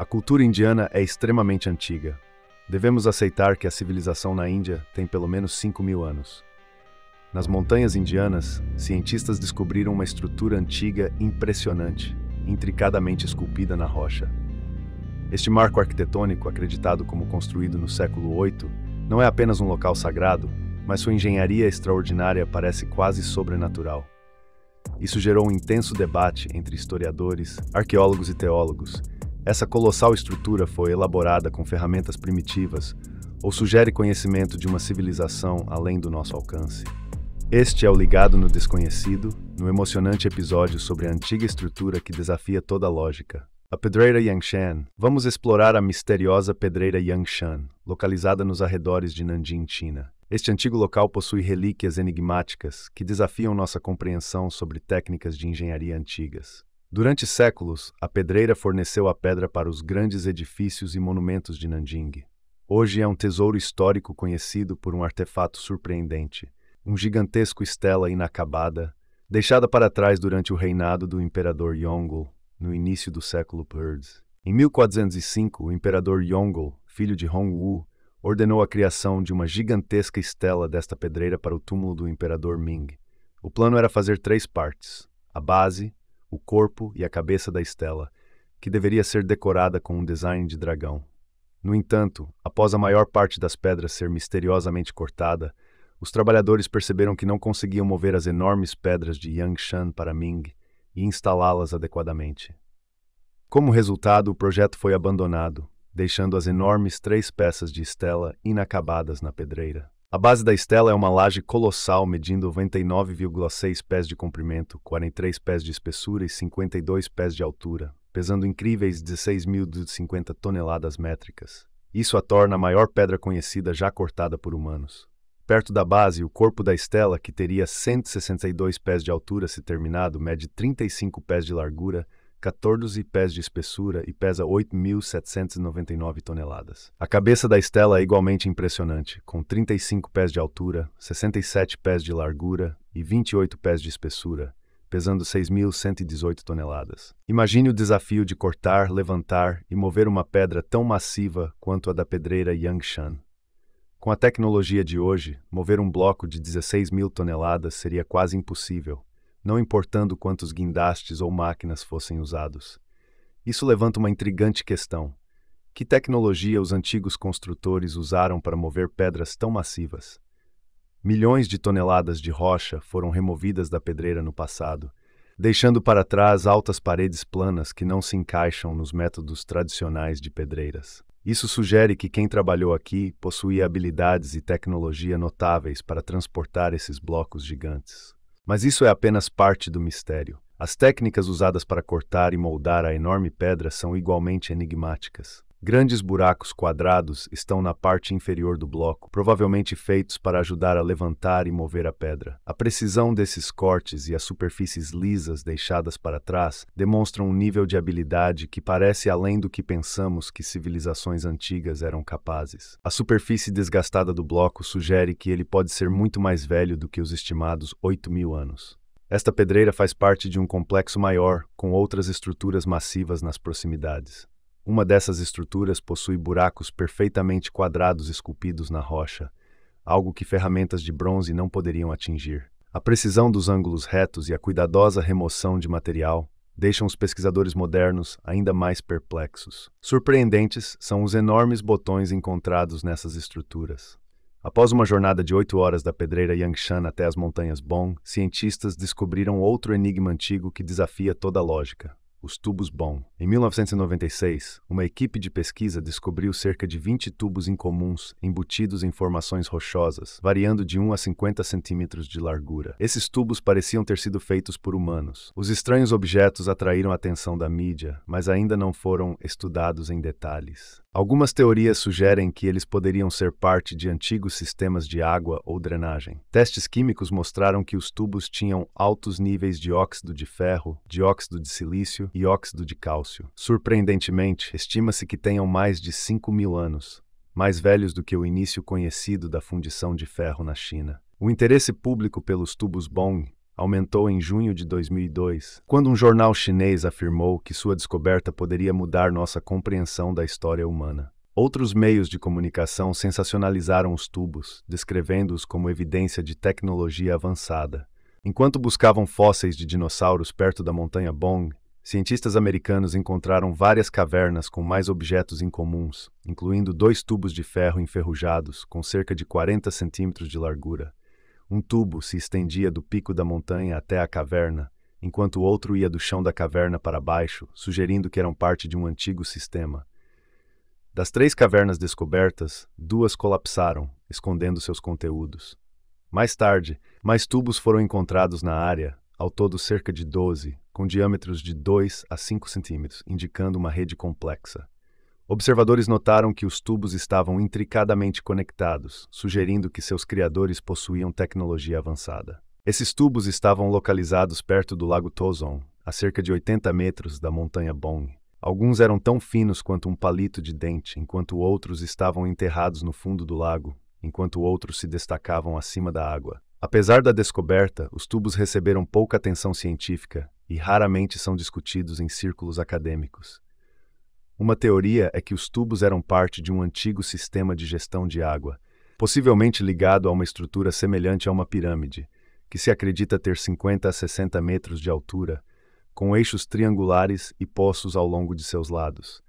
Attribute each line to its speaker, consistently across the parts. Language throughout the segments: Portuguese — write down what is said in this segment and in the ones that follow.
Speaker 1: A cultura indiana é extremamente antiga. Devemos aceitar que a civilização na Índia tem pelo menos 5 mil anos. Nas montanhas indianas, cientistas descobriram uma estrutura antiga impressionante, intricadamente esculpida na rocha. Este marco arquitetônico, acreditado como construído no século VIII, não é apenas um local sagrado, mas sua engenharia extraordinária parece quase sobrenatural. Isso gerou um intenso debate entre historiadores, arqueólogos e teólogos, essa colossal estrutura foi elaborada com ferramentas primitivas ou sugere conhecimento de uma civilização além do nosso alcance. Este é o Ligado no Desconhecido, no emocionante episódio sobre a antiga estrutura que desafia toda a lógica. A pedreira Yangshan. Vamos explorar a misteriosa pedreira Yangshan, localizada nos arredores de Nanjing, China. Este antigo local possui relíquias enigmáticas que desafiam nossa compreensão sobre técnicas de engenharia antigas. Durante séculos, a pedreira forneceu a pedra para os grandes edifícios e monumentos de Nanjing. Hoje é um tesouro histórico conhecido por um artefato surpreendente, um gigantesco estela inacabada, deixada para trás durante o reinado do imperador Yongle, no início do século PIRDS. Em 1405, o imperador Yongle, filho de Hongwu, ordenou a criação de uma gigantesca estela desta pedreira para o túmulo do imperador Ming. O plano era fazer três partes: a base, o corpo e a cabeça da Estela, que deveria ser decorada com um design de dragão. No entanto, após a maior parte das pedras ser misteriosamente cortada, os trabalhadores perceberam que não conseguiam mover as enormes pedras de Yangshan para Ming e instalá-las adequadamente. Como resultado, o projeto foi abandonado, deixando as enormes três peças de estela inacabadas na pedreira. A base da estela é uma laje colossal medindo 99,6 pés de comprimento, 43 pés de espessura e 52 pés de altura, pesando incríveis 16.050 toneladas métricas. Isso a torna a maior pedra conhecida já cortada por humanos. Perto da base, o corpo da estela, que teria 162 pés de altura se terminado, mede 35 pés de largura 14 pés de espessura e pesa 8.799 toneladas. A cabeça da estela é igualmente impressionante, com 35 pés de altura, 67 pés de largura e 28 pés de espessura, pesando 6.118 toneladas. Imagine o desafio de cortar, levantar e mover uma pedra tão massiva quanto a da pedreira Yangshan. Com a tecnologia de hoje, mover um bloco de 16 mil toneladas seria quase impossível, não importando quantos guindastes ou máquinas fossem usados. Isso levanta uma intrigante questão. Que tecnologia os antigos construtores usaram para mover pedras tão massivas? Milhões de toneladas de rocha foram removidas da pedreira no passado, deixando para trás altas paredes planas que não se encaixam nos métodos tradicionais de pedreiras. Isso sugere que quem trabalhou aqui possuía habilidades e tecnologia notáveis para transportar esses blocos gigantes. Mas isso é apenas parte do mistério. As técnicas usadas para cortar e moldar a enorme pedra são igualmente enigmáticas. Grandes buracos quadrados estão na parte inferior do bloco, provavelmente feitos para ajudar a levantar e mover a pedra. A precisão desses cortes e as superfícies lisas deixadas para trás demonstram um nível de habilidade que parece além do que pensamos que civilizações antigas eram capazes. A superfície desgastada do bloco sugere que ele pode ser muito mais velho do que os estimados 8 mil anos. Esta pedreira faz parte de um complexo maior, com outras estruturas massivas nas proximidades. Uma dessas estruturas possui buracos perfeitamente quadrados esculpidos na rocha, algo que ferramentas de bronze não poderiam atingir. A precisão dos ângulos retos e a cuidadosa remoção de material deixam os pesquisadores modernos ainda mais perplexos. Surpreendentes são os enormes botões encontrados nessas estruturas. Após uma jornada de oito horas da pedreira Yangshan até as montanhas Bong, cientistas descobriram outro enigma antigo que desafia toda a lógica os tubos BOM. Em 1996, uma equipe de pesquisa descobriu cerca de 20 tubos incomuns embutidos em formações rochosas, variando de 1 a 50 centímetros de largura. Esses tubos pareciam ter sido feitos por humanos. Os estranhos objetos atraíram a atenção da mídia, mas ainda não foram estudados em detalhes. Algumas teorias sugerem que eles poderiam ser parte de antigos sistemas de água ou drenagem. Testes químicos mostraram que os tubos tinham altos níveis de óxido de ferro, dióxido de silício e óxido de cálcio. Surpreendentemente, estima-se que tenham mais de 5 mil anos, mais velhos do que o início conhecido da fundição de ferro na China. O interesse público pelos tubos Bong aumentou em junho de 2002, quando um jornal chinês afirmou que sua descoberta poderia mudar nossa compreensão da história humana. Outros meios de comunicação sensacionalizaram os tubos, descrevendo-os como evidência de tecnologia avançada. Enquanto buscavam fósseis de dinossauros perto da montanha Bong, cientistas americanos encontraram várias cavernas com mais objetos incomuns, incluindo dois tubos de ferro enferrujados com cerca de 40 centímetros de largura. Um tubo se estendia do pico da montanha até a caverna, enquanto outro ia do chão da caverna para baixo, sugerindo que eram parte de um antigo sistema. Das três cavernas descobertas, duas colapsaram, escondendo seus conteúdos. Mais tarde, mais tubos foram encontrados na área, ao todo cerca de 12, com diâmetros de 2 a 5 centímetros, indicando uma rede complexa. Observadores notaram que os tubos estavam intricadamente conectados, sugerindo que seus criadores possuíam tecnologia avançada. Esses tubos estavam localizados perto do lago Tozon, a cerca de 80 metros da montanha Bong. Alguns eram tão finos quanto um palito de dente, enquanto outros estavam enterrados no fundo do lago, enquanto outros se destacavam acima da água. Apesar da descoberta, os tubos receberam pouca atenção científica e raramente são discutidos em círculos acadêmicos. Uma teoria é que os tubos eram parte de um antigo sistema de gestão de água, possivelmente ligado a uma estrutura semelhante a uma pirâmide, que se acredita ter 50 a 60 metros de altura, com eixos triangulares e poços ao longo de seus lados.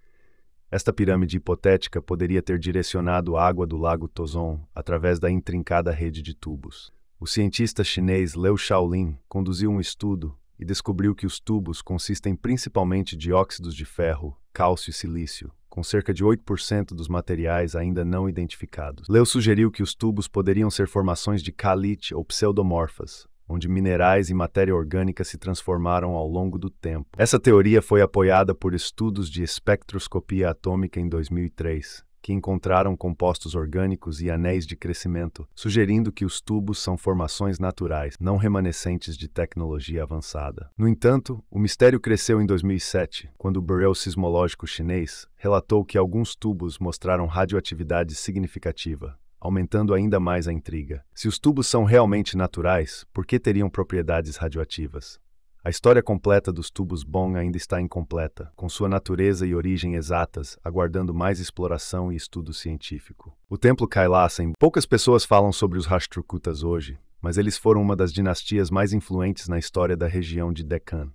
Speaker 1: Esta pirâmide hipotética poderia ter direcionado água do lago Tozon através da intrincada rede de tubos. O cientista chinês Liu Shaolin conduziu um estudo e descobriu que os tubos consistem principalmente de óxidos de ferro, cálcio e silício, com cerca de 8% dos materiais ainda não identificados. Leo sugeriu que os tubos poderiam ser formações de calite ou pseudomorfas, onde minerais e matéria orgânica se transformaram ao longo do tempo. Essa teoria foi apoiada por estudos de espectroscopia atômica em 2003, que encontraram compostos orgânicos e anéis de crescimento, sugerindo que os tubos são formações naturais, não remanescentes de tecnologia avançada. No entanto, o mistério cresceu em 2007, quando o Bureau Sismológico Chinês relatou que alguns tubos mostraram radioatividade significativa, aumentando ainda mais a intriga. Se os tubos são realmente naturais, por que teriam propriedades radioativas? A história completa dos tubos Bong ainda está incompleta, com sua natureza e origem exatas, aguardando mais exploração e estudo científico. O templo Kailasan, poucas pessoas falam sobre os Rashtrakutas hoje, mas eles foram uma das dinastias mais influentes na história da região de Deccan.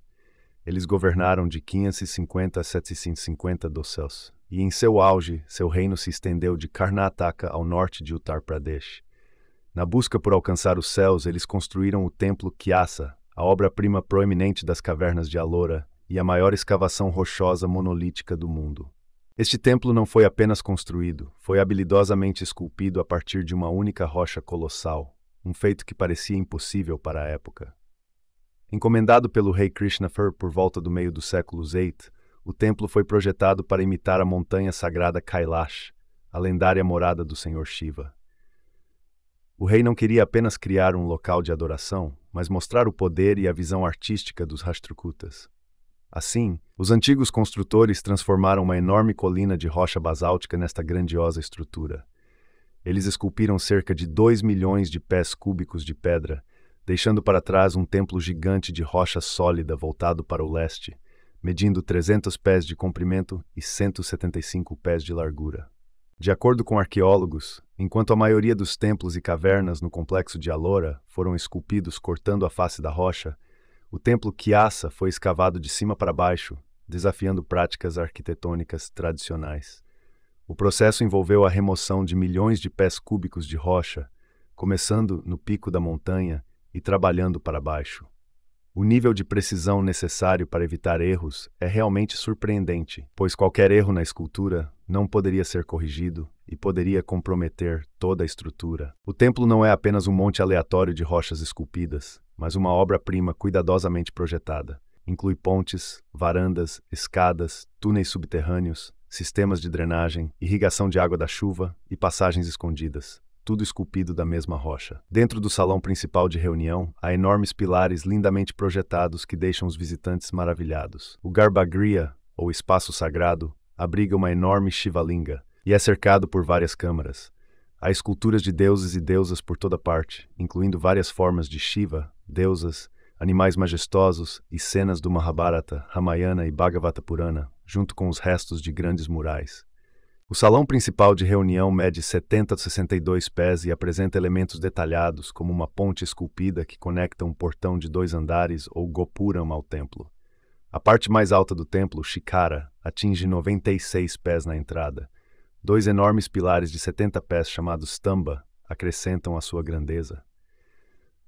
Speaker 1: Eles governaram de 550 a 750 do céus, e em seu auge, seu reino se estendeu de Karnataka ao norte de Uttar Pradesh. Na busca por alcançar os céus, eles construíram o templo Kyasa, a obra-prima proeminente das cavernas de Alora e a maior escavação rochosa monolítica do mundo. Este templo não foi apenas construído, foi habilidosamente esculpido a partir de uma única rocha colossal, um feito que parecia impossível para a época. Encomendado pelo rei Krishnafer por volta do meio do século VIII, o templo foi projetado para imitar a montanha sagrada Kailash, a lendária morada do senhor Shiva. O rei não queria apenas criar um local de adoração, mas mostrar o poder e a visão artística dos Rashtrakutas. Assim, os antigos construtores transformaram uma enorme colina de rocha basáltica nesta grandiosa estrutura. Eles esculpiram cerca de 2 milhões de pés cúbicos de pedra, deixando para trás um templo gigante de rocha sólida voltado para o leste, medindo 300 pés de comprimento e 175 pés de largura. De acordo com arqueólogos, enquanto a maioria dos templos e cavernas no complexo de Alora foram esculpidos cortando a face da rocha, o templo Kiassa foi escavado de cima para baixo, desafiando práticas arquitetônicas tradicionais. O processo envolveu a remoção de milhões de pés cúbicos de rocha, começando no pico da montanha e trabalhando para baixo. O nível de precisão necessário para evitar erros é realmente surpreendente, pois qualquer erro na escultura não poderia ser corrigido e poderia comprometer toda a estrutura. O templo não é apenas um monte aleatório de rochas esculpidas, mas uma obra-prima cuidadosamente projetada. Inclui pontes, varandas, escadas, túneis subterrâneos, sistemas de drenagem, irrigação de água da chuva e passagens escondidas tudo esculpido da mesma rocha. Dentro do salão principal de reunião, há enormes pilares lindamente projetados que deixam os visitantes maravilhados. O Garbagria, ou espaço sagrado, abriga uma enorme Shivalinga e é cercado por várias câmaras. Há esculturas de deuses e deusas por toda parte, incluindo várias formas de Shiva, deusas, animais majestosos e cenas do Mahabharata, Ramayana e Bhagavata Purana, junto com os restos de grandes murais. O salão principal de reunião mede 70 a 62 pés e apresenta elementos detalhados, como uma ponte esculpida que conecta um portão de dois andares ou gopuram ao templo. A parte mais alta do templo, Shikara, atinge 96 pés na entrada. Dois enormes pilares de 70 pés chamados Tamba acrescentam a sua grandeza.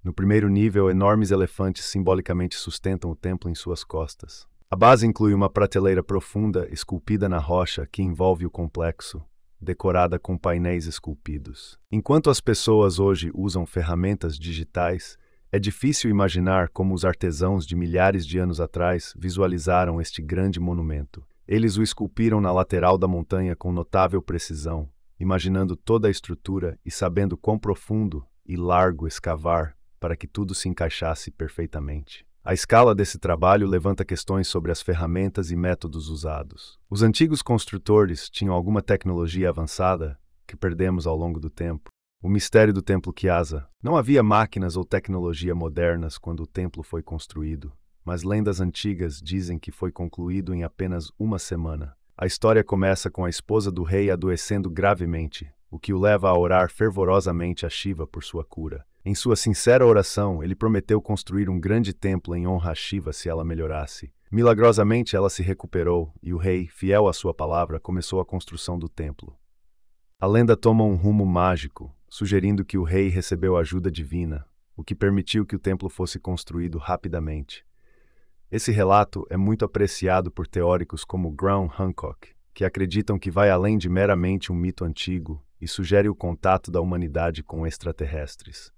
Speaker 1: No primeiro nível, enormes elefantes simbolicamente sustentam o templo em suas costas. A base inclui uma prateleira profunda esculpida na rocha que envolve o complexo, decorada com painéis esculpidos. Enquanto as pessoas hoje usam ferramentas digitais, é difícil imaginar como os artesãos de milhares de anos atrás visualizaram este grande monumento. Eles o esculpiram na lateral da montanha com notável precisão, imaginando toda a estrutura e sabendo quão profundo e largo escavar para que tudo se encaixasse perfeitamente. A escala desse trabalho levanta questões sobre as ferramentas e métodos usados. Os antigos construtores tinham alguma tecnologia avançada que perdemos ao longo do tempo. O mistério do Templo Kiasa. Não havia máquinas ou tecnologia modernas quando o templo foi construído, mas lendas antigas dizem que foi concluído em apenas uma semana. A história começa com a esposa do rei adoecendo gravemente, o que o leva a orar fervorosamente a Shiva por sua cura. Em sua sincera oração, ele prometeu construir um grande templo em honra a Shiva se ela melhorasse. Milagrosamente, ela se recuperou e o rei, fiel à sua palavra, começou a construção do templo. A lenda toma um rumo mágico, sugerindo que o rei recebeu ajuda divina, o que permitiu que o templo fosse construído rapidamente. Esse relato é muito apreciado por teóricos como Graham Hancock, que acreditam que vai além de meramente um mito antigo e sugere o contato da humanidade com extraterrestres.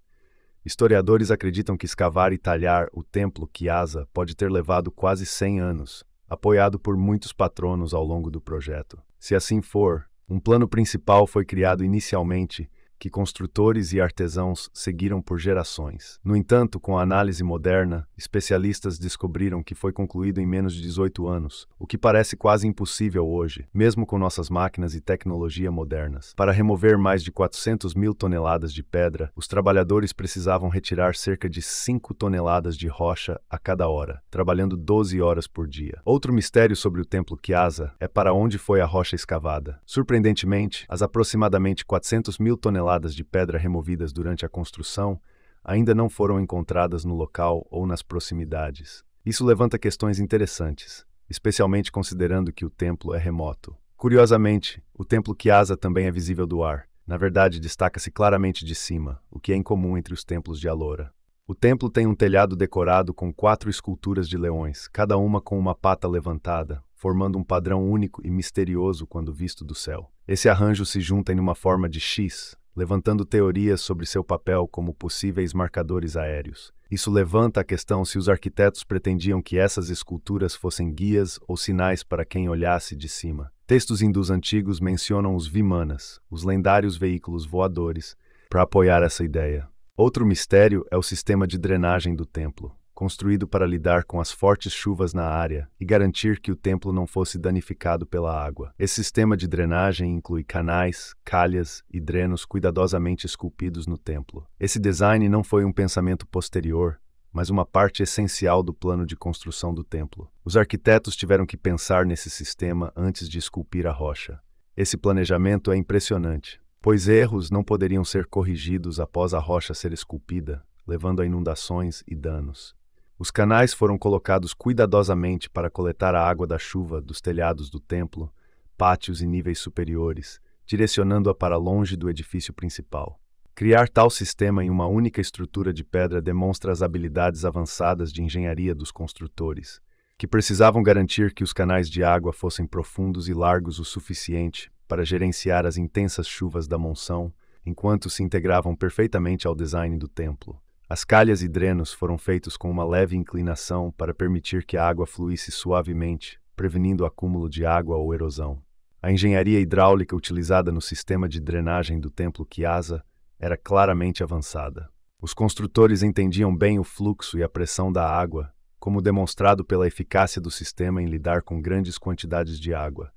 Speaker 1: Historiadores acreditam que escavar e talhar o templo Kiasa pode ter levado quase 100 anos, apoiado por muitos patronos ao longo do projeto. Se assim for, um plano principal foi criado inicialmente que construtores e artesãos seguiram por gerações. No entanto, com a análise moderna, especialistas descobriram que foi concluído em menos de 18 anos, o que parece quase impossível hoje, mesmo com nossas máquinas e tecnologia modernas. Para remover mais de 400 mil toneladas de pedra, os trabalhadores precisavam retirar cerca de 5 toneladas de rocha a cada hora, trabalhando 12 horas por dia. Outro mistério sobre o templo Kiasa é para onde foi a rocha escavada. Surpreendentemente, as aproximadamente 400 mil toneladas toneladas de pedra removidas durante a construção ainda não foram encontradas no local ou nas proximidades. Isso levanta questões interessantes, especialmente considerando que o templo é remoto. Curiosamente, o templo Kiasa também é visível do ar. Na verdade, destaca-se claramente de cima, o que é incomum entre os templos de Alora. O templo tem um telhado decorado com quatro esculturas de leões, cada uma com uma pata levantada, formando um padrão único e misterioso quando visto do céu. Esse arranjo se junta em uma forma de X, levantando teorias sobre seu papel como possíveis marcadores aéreos. Isso levanta a questão se os arquitetos pretendiam que essas esculturas fossem guias ou sinais para quem olhasse de cima. Textos hindus antigos mencionam os vimanas, os lendários veículos voadores, para apoiar essa ideia. Outro mistério é o sistema de drenagem do templo construído para lidar com as fortes chuvas na área e garantir que o templo não fosse danificado pela água. Esse sistema de drenagem inclui canais, calhas e drenos cuidadosamente esculpidos no templo. Esse design não foi um pensamento posterior, mas uma parte essencial do plano de construção do templo. Os arquitetos tiveram que pensar nesse sistema antes de esculpir a rocha. Esse planejamento é impressionante, pois erros não poderiam ser corrigidos após a rocha ser esculpida, levando a inundações e danos. Os canais foram colocados cuidadosamente para coletar a água da chuva dos telhados do templo, pátios e níveis superiores, direcionando-a para longe do edifício principal. Criar tal sistema em uma única estrutura de pedra demonstra as habilidades avançadas de engenharia dos construtores, que precisavam garantir que os canais de água fossem profundos e largos o suficiente para gerenciar as intensas chuvas da monção, enquanto se integravam perfeitamente ao design do templo. As calhas e drenos foram feitos com uma leve inclinação para permitir que a água fluísse suavemente, prevenindo o acúmulo de água ou erosão. A engenharia hidráulica utilizada no sistema de drenagem do templo Kiasa era claramente avançada. Os construtores entendiam bem o fluxo e a pressão da água, como demonstrado pela eficácia do sistema em lidar com grandes quantidades de água.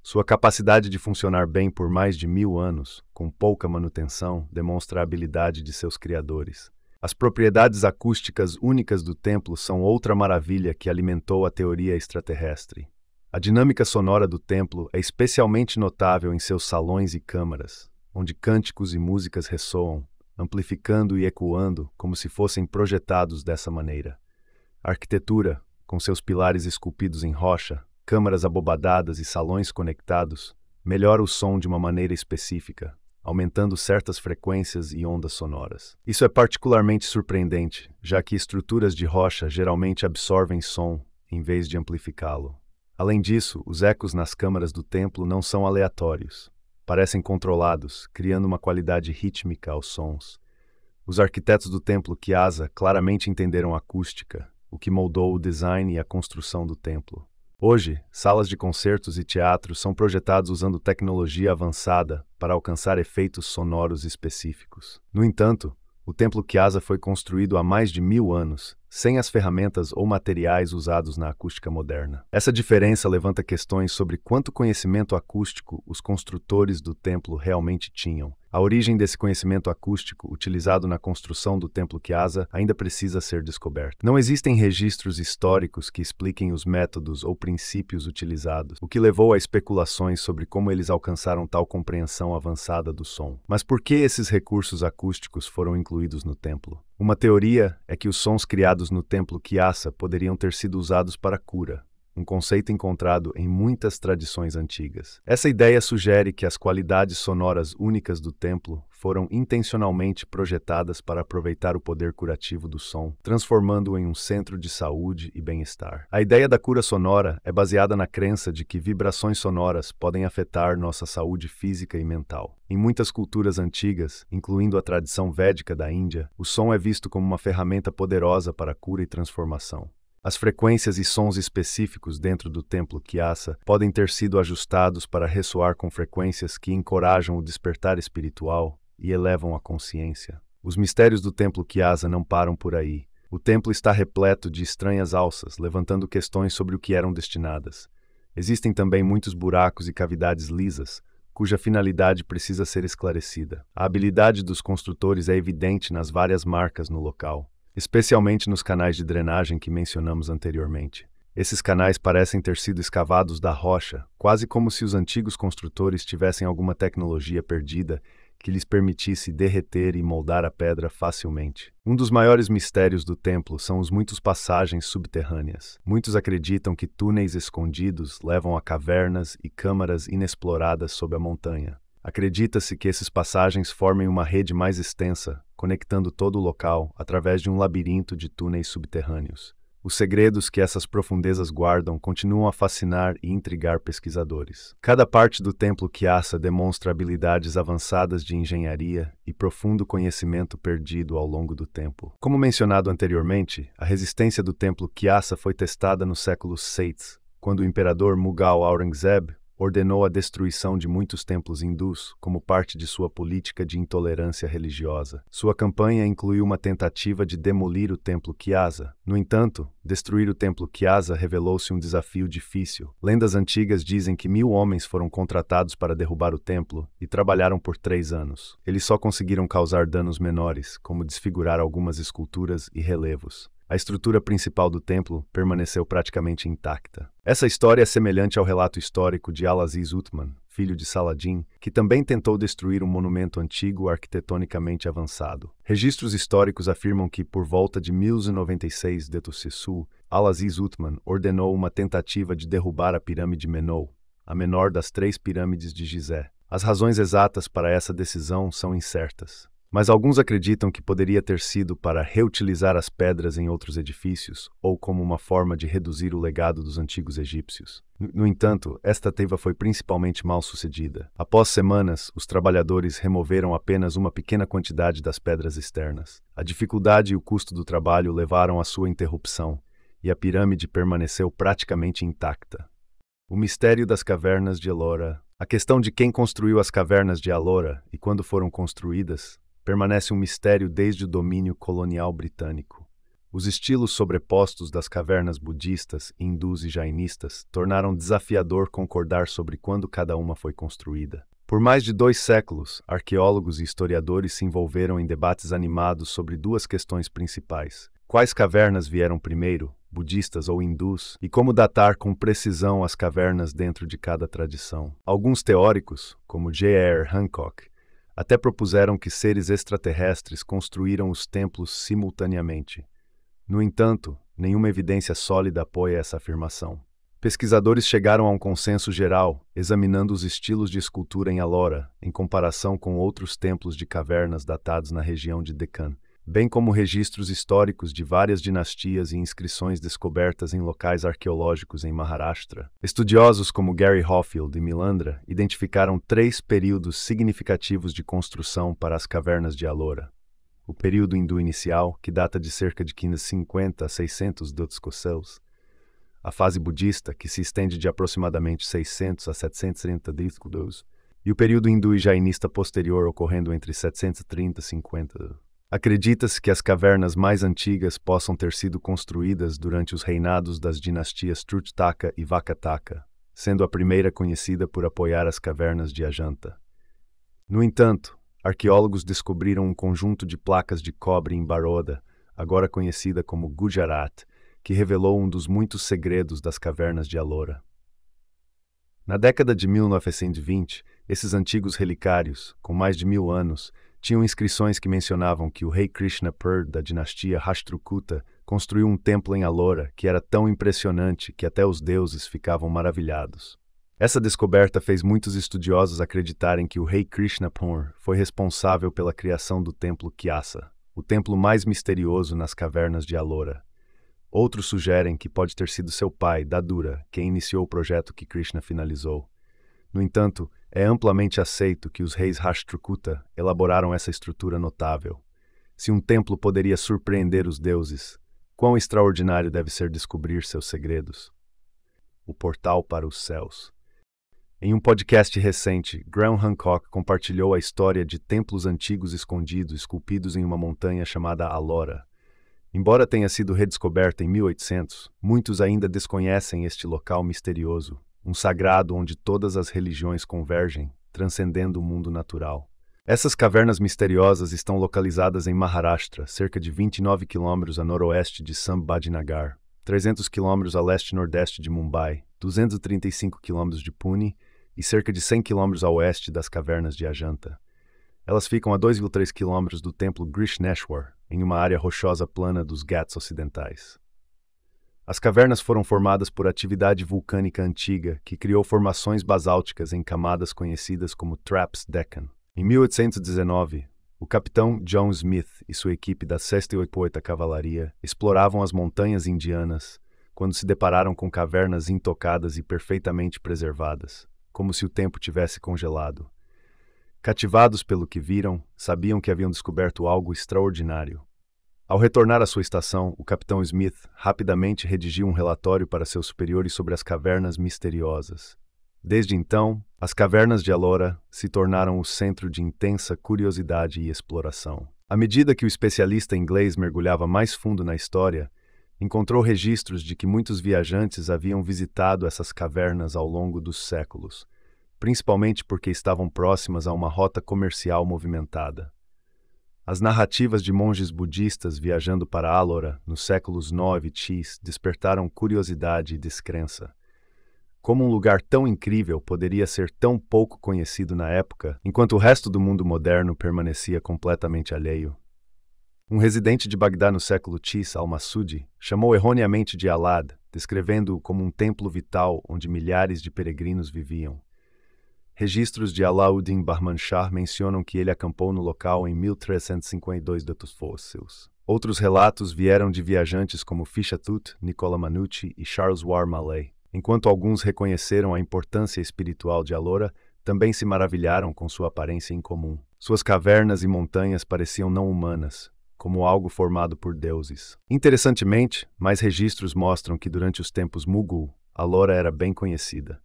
Speaker 1: Sua capacidade de funcionar bem por mais de mil anos, com pouca manutenção, demonstra a habilidade de seus criadores. As propriedades acústicas únicas do templo são outra maravilha que alimentou a teoria extraterrestre. A dinâmica sonora do templo é especialmente notável em seus salões e câmaras, onde cânticos e músicas ressoam, amplificando e ecoando como se fossem projetados dessa maneira. A arquitetura, com seus pilares esculpidos em rocha, câmaras abobadadas e salões conectados, melhora o som de uma maneira específica, aumentando certas frequências e ondas sonoras. Isso é particularmente surpreendente, já que estruturas de rocha geralmente absorvem som em vez de amplificá-lo. Além disso, os ecos nas câmaras do templo não são aleatórios. Parecem controlados, criando uma qualidade rítmica aos sons. Os arquitetos do templo Kiasa claramente entenderam a acústica, o que moldou o design e a construção do templo. Hoje, salas de concertos e teatros são projetados usando tecnologia avançada para alcançar efeitos sonoros específicos. No entanto, o templo Kyaza foi construído há mais de mil anos, sem as ferramentas ou materiais usados na acústica moderna. Essa diferença levanta questões sobre quanto conhecimento acústico os construtores do templo realmente tinham a origem desse conhecimento acústico, utilizado na construção do Templo Kiasa, ainda precisa ser descoberta. Não existem registros históricos que expliquem os métodos ou princípios utilizados, o que levou a especulações sobre como eles alcançaram tal compreensão avançada do som. Mas por que esses recursos acústicos foram incluídos no templo? Uma teoria é que os sons criados no templo Kiasa poderiam ter sido usados para cura, um conceito encontrado em muitas tradições antigas. Essa ideia sugere que as qualidades sonoras únicas do templo foram intencionalmente projetadas para aproveitar o poder curativo do som, transformando-o em um centro de saúde e bem-estar. A ideia da cura sonora é baseada na crença de que vibrações sonoras podem afetar nossa saúde física e mental. Em muitas culturas antigas, incluindo a tradição védica da Índia, o som é visto como uma ferramenta poderosa para cura e transformação. As frequências e sons específicos dentro do templo Kiasa podem ter sido ajustados para ressoar com frequências que encorajam o despertar espiritual e elevam a consciência. Os mistérios do templo Kiasa não param por aí. O templo está repleto de estranhas alças, levantando questões sobre o que eram destinadas. Existem também muitos buracos e cavidades lisas, cuja finalidade precisa ser esclarecida. A habilidade dos construtores é evidente nas várias marcas no local especialmente nos canais de drenagem que mencionamos anteriormente. Esses canais parecem ter sido escavados da rocha, quase como se os antigos construtores tivessem alguma tecnologia perdida que lhes permitisse derreter e moldar a pedra facilmente. Um dos maiores mistérios do templo são os muitos passagens subterrâneas. Muitos acreditam que túneis escondidos levam a cavernas e câmaras inexploradas sob a montanha. Acredita-se que esses passagens formem uma rede mais extensa, conectando todo o local através de um labirinto de túneis subterrâneos. Os segredos que essas profundezas guardam continuam a fascinar e intrigar pesquisadores. Cada parte do templo Kiasa demonstra habilidades avançadas de engenharia e profundo conhecimento perdido ao longo do tempo. Como mencionado anteriormente, a resistência do templo Kiasa foi testada no século VI, quando o imperador Mughal Aurangzeb ordenou a destruição de muitos templos hindus como parte de sua política de intolerância religiosa. Sua campanha incluiu uma tentativa de demolir o templo Kiasa. No entanto, destruir o templo Kiasa revelou-se um desafio difícil. Lendas antigas dizem que mil homens foram contratados para derrubar o templo e trabalharam por três anos. Eles só conseguiram causar danos menores, como desfigurar algumas esculturas e relevos a estrutura principal do templo permaneceu praticamente intacta. Essa história é semelhante ao relato histórico de Al-Aziz Uthman, filho de Saladin, que também tentou destruir um monumento antigo arquitetonicamente avançado. Registros históricos afirmam que, por volta de 1096 d.C., Al-Aziz Uthman ordenou uma tentativa de derrubar a pirâmide Menou, a menor das três pirâmides de Gizé. As razões exatas para essa decisão são incertas. Mas alguns acreditam que poderia ter sido para reutilizar as pedras em outros edifícios ou como uma forma de reduzir o legado dos antigos egípcios. No entanto, esta teiva foi principalmente mal sucedida. Após semanas, os trabalhadores removeram apenas uma pequena quantidade das pedras externas. A dificuldade e o custo do trabalho levaram à sua interrupção, e a pirâmide permaneceu praticamente intacta. O mistério das cavernas de Elora. A questão de quem construiu as cavernas de Alora e quando foram construídas permanece um mistério desde o domínio colonial britânico. Os estilos sobrepostos das cavernas budistas, hindus e jainistas tornaram desafiador concordar sobre quando cada uma foi construída. Por mais de dois séculos, arqueólogos e historiadores se envolveram em debates animados sobre duas questões principais: quais cavernas vieram primeiro, budistas ou hindus, e como datar com precisão as cavernas dentro de cada tradição. Alguns teóricos, como J. R. Hancock, até propuseram que seres extraterrestres construíram os templos simultaneamente. No entanto, nenhuma evidência sólida apoia essa afirmação. Pesquisadores chegaram a um consenso geral, examinando os estilos de escultura em Alora, em comparação com outros templos de cavernas datados na região de Deccan bem como registros históricos de várias dinastias e inscrições descobertas em locais arqueológicos em Maharashtra. Estudiosos como Gary Hoffield e Milandra identificaram três períodos significativos de construção para as cavernas de Alora. O período hindu inicial, que data de cerca de 550 a 600 Dutskoseus, a fase budista, que se estende de aproximadamente 600 a 730 Dutskoseus, e o período hindu e jainista posterior, ocorrendo entre 730 e 50 Acredita-se que as cavernas mais antigas possam ter sido construídas durante os reinados das dinastias Truthtaka e Vakataka, sendo a primeira conhecida por apoiar as cavernas de Ajanta. No entanto, arqueólogos descobriram um conjunto de placas de cobre em Baroda, agora conhecida como Gujarat, que revelou um dos muitos segredos das cavernas de Alora. Na década de 1920, esses antigos relicários, com mais de mil anos, tinham inscrições que mencionavam que o rei Krishna Pur da dinastia Rashtrakuta construiu um templo em Alora que era tão impressionante que até os deuses ficavam maravilhados. Essa descoberta fez muitos estudiosos acreditarem que o rei Krishnapur foi responsável pela criação do templo Kyasa, o templo mais misterioso nas cavernas de Alora. Outros sugerem que pode ter sido seu pai, Dadura, quem iniciou o projeto que Krishna finalizou. No entanto, é amplamente aceito que os reis Rashtrakuta elaboraram essa estrutura notável. Se um templo poderia surpreender os deuses, quão extraordinário deve ser descobrir seus segredos. O portal para os céus. Em um podcast recente, Graham Hancock compartilhou a história de templos antigos escondidos esculpidos em uma montanha chamada Alora. Embora tenha sido redescoberta em 1800, muitos ainda desconhecem este local misterioso um sagrado onde todas as religiões convergem, transcendendo o mundo natural. Essas cavernas misteriosas estão localizadas em Maharashtra, cerca de 29 quilômetros a noroeste de Sambhajinagar, 300 quilômetros a leste-nordeste de Mumbai, 235 quilômetros de Pune e cerca de 100 quilômetros a oeste das cavernas de Ajanta. Elas ficam a 2,3 quilômetros do templo Grishneshwar, em uma área rochosa plana dos Ghats ocidentais. As cavernas foram formadas por atividade vulcânica antiga, que criou formações basálticas em camadas conhecidas como Traps Deccan. Em 1819, o capitão John Smith e sua equipe da 6 e 8 Cavalaria exploravam as montanhas indianas quando se depararam com cavernas intocadas e perfeitamente preservadas, como se o tempo tivesse congelado. Cativados pelo que viram, sabiam que haviam descoberto algo extraordinário. Ao retornar à sua estação, o capitão Smith rapidamente redigiu um relatório para seus superiores sobre as cavernas misteriosas. Desde então, as cavernas de Alora se tornaram o centro de intensa curiosidade e exploração. À medida que o especialista inglês mergulhava mais fundo na história, encontrou registros de que muitos viajantes haviam visitado essas cavernas ao longo dos séculos, principalmente porque estavam próximas a uma rota comercial movimentada. As narrativas de monges budistas viajando para Álora nos séculos IX e X despertaram curiosidade e descrença. Como um lugar tão incrível poderia ser tão pouco conhecido na época, enquanto o resto do mundo moderno permanecia completamente alheio? Um residente de Bagdá no século X, Al-Masudi, chamou erroneamente de Alad, descrevendo-o como um templo vital onde milhares de peregrinos viviam. Registros de Alauddin Barmanshah mencionam que ele acampou no local em 1352 dos fósseis. Outros relatos vieram de viajantes como Fichatut, Nicola Manucci e Charles War Malay. Enquanto alguns reconheceram a importância espiritual de Alora, também se maravilharam com sua aparência incomum. Suas cavernas e montanhas pareciam não humanas, como algo formado por deuses. Interessantemente, mais registros mostram que durante os tempos Mughul a lora era bem conhecida.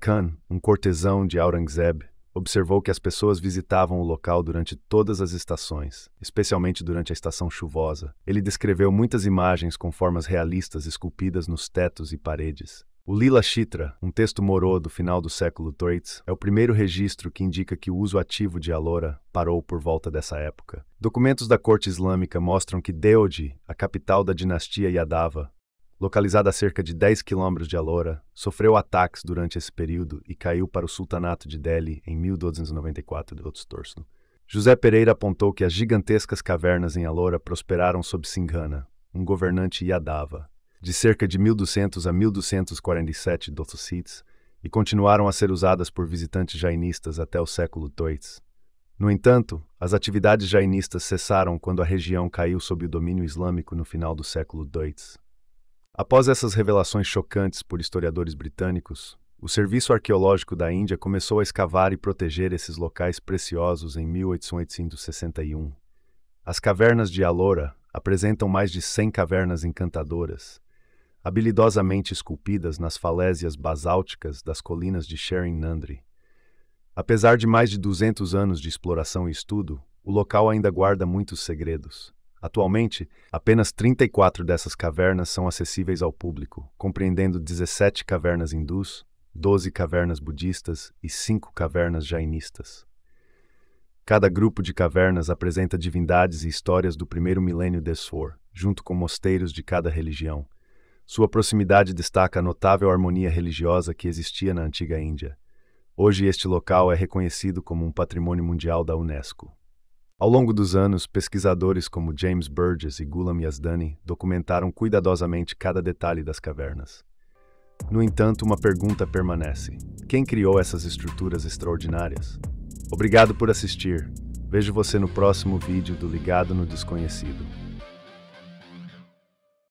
Speaker 1: Khan, um cortesão de Aurangzeb, observou que as pessoas visitavam o local durante todas as estações, especialmente durante a estação chuvosa. Ele descreveu muitas imagens com formas realistas esculpidas nos tetos e paredes. O Lila Chitra, um texto moro do final do século XIII, é o primeiro registro que indica que o uso ativo de alora parou por volta dessa época. Documentos da corte islâmica mostram que Deodi, a capital da dinastia Yadava, localizada a cerca de 10 quilômetros de Alora, sofreu ataques durante esse período e caiu para o sultanato de Delhi em 1294 de Otostorno. José Pereira apontou que as gigantescas cavernas em Alora prosperaram sob Singhana, um governante Yadava, de cerca de 1200 a 1247 Dothosites, e continuaram a ser usadas por visitantes jainistas até o século II. No entanto, as atividades jainistas cessaram quando a região caiu sob o domínio islâmico no final do século II. Após essas revelações chocantes por historiadores britânicos, o Serviço Arqueológico da Índia começou a escavar e proteger esses locais preciosos em 1861. As cavernas de Alora apresentam mais de 100 cavernas encantadoras, habilidosamente esculpidas nas falésias basálticas das colinas de Sherin Nandri. Apesar de mais de 200 anos de exploração e estudo, o local ainda guarda muitos segredos. Atualmente, apenas 34 dessas cavernas são acessíveis ao público, compreendendo 17 cavernas hindus, 12 cavernas budistas e 5 cavernas jainistas. Cada grupo de cavernas apresenta divindades e histórias do primeiro milênio Desfor, junto com mosteiros de cada religião. Sua proximidade destaca a notável harmonia religiosa que existia na antiga Índia. Hoje, este local é reconhecido como um patrimônio mundial da Unesco. Ao longo dos anos, pesquisadores como James Burgess e Ghulam Yazdani documentaram cuidadosamente cada detalhe das cavernas. No entanto, uma pergunta permanece: quem criou essas estruturas extraordinárias? Obrigado por assistir. Vejo você no próximo vídeo do Ligado no Desconhecido.